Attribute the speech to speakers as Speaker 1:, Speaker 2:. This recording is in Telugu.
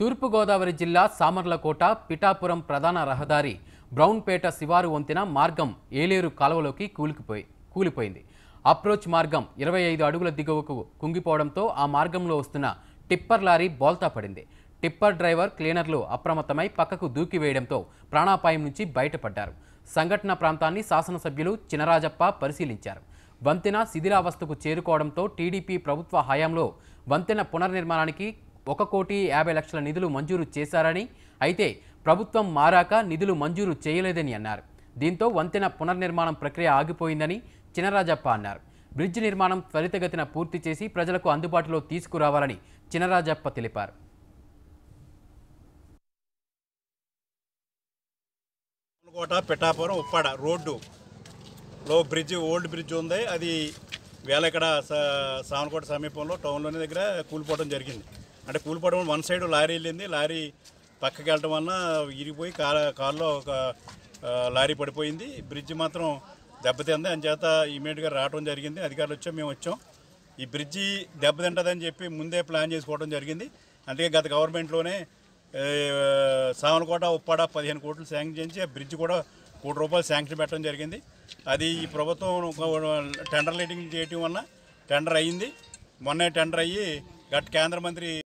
Speaker 1: తూర్పుగోదావరి జిల్లా సామర్లకోట పిఠాపురం ప్రధాన రహదారి బ్రౌన్పేట శివారు వంతెన మార్గం ఏలేరు కాలువలోకి కూలికిపోయి కూలిపోయింది అప్రోచ్ మార్గం ఇరవై ఐదు అడుగుల దిగువకు కుంగిపోవడంతో ఆ మార్గంలో వస్తున్న టిప్పర్ లారీ బోల్తా పడింది టిప్పర్ డ్రైవర్ క్లీనర్లు అప్రమత్తమై పక్కకు దూకి వేయడంతో ప్రాణాపాయం నుంచి బయటపడ్డారు సంఘటన ప్రాంతాన్ని శాసనసభ్యులు చినరాజప్ప పరిశీలించారు వంతెన శిథిలావస్థకు చేరుకోవడంతో టీడీపీ ప్రభుత్వ హయాంలో వంతెన పునర్నిర్మాణానికి ఒక కోటి యాభై లక్షల నిధులు మంజూరు చేశారని అయితే ప్రభుత్వం మారాక నిధులు మంజూరు చేయలేదని అన్నారు దీంతో వంతెన పునర్నిర్మాణం ప్రక్రియ ఆగిపోయిందని చినరాజప్ప అన్నారు బ్రిడ్జ్ నిర్మాణం త్వరితగతిన పూర్తి చేసి ప్రజలకు అందుబాటులో తీసుకురావాలని చినరాజప్ప తెలిపారు
Speaker 2: కోట పిఠాపురం ఉప్పాడ లో బ్రిడ్జ్ ఓల్డ్ బ్రిడ్జ్ ఉంది అది వేళ ఇక్కడ సామనకోట సమీపంలో టౌన్లోనే దగ్గర కూలిపోవడం జరిగింది అంటే కూలిపోవడం వన్ సైడ్ లారీ వెళ్ళింది లారీ పక్కకి వెళ్ళడం వలన ఇరిగిపోయి కార్ కారులో ఒక లారీ పడిపోయింది బ్రిడ్జ్ మాత్రం దెబ్బతింది అని చేత ఇమీడియట్గా రావడం జరిగింది అధికారులు వచ్చాం మేము వచ్చాం ఈ బ్రిడ్జి దెబ్బతింటుందని చెప్పి ముందే ప్లాన్ చేసుకోవడం జరిగింది అందుకే గత గవర్నమెంట్లోనే సామలకోట ఉప్పాడ పదిహేను కోట్లు శాంక్షన్ చేయించి ఆ బ్రిడ్జ్ కూడా కోటి రూపాయలు శాంక్షన్ పెట్టడం జరిగింది అది ఈ ప్రభుత్వం టెండర్ లీటింగ్ చేయటం వల్ల టెండర్ అయ్యింది మొన్నే టెండర్ అయ్యి గట్ కేంద్ర మంత్రి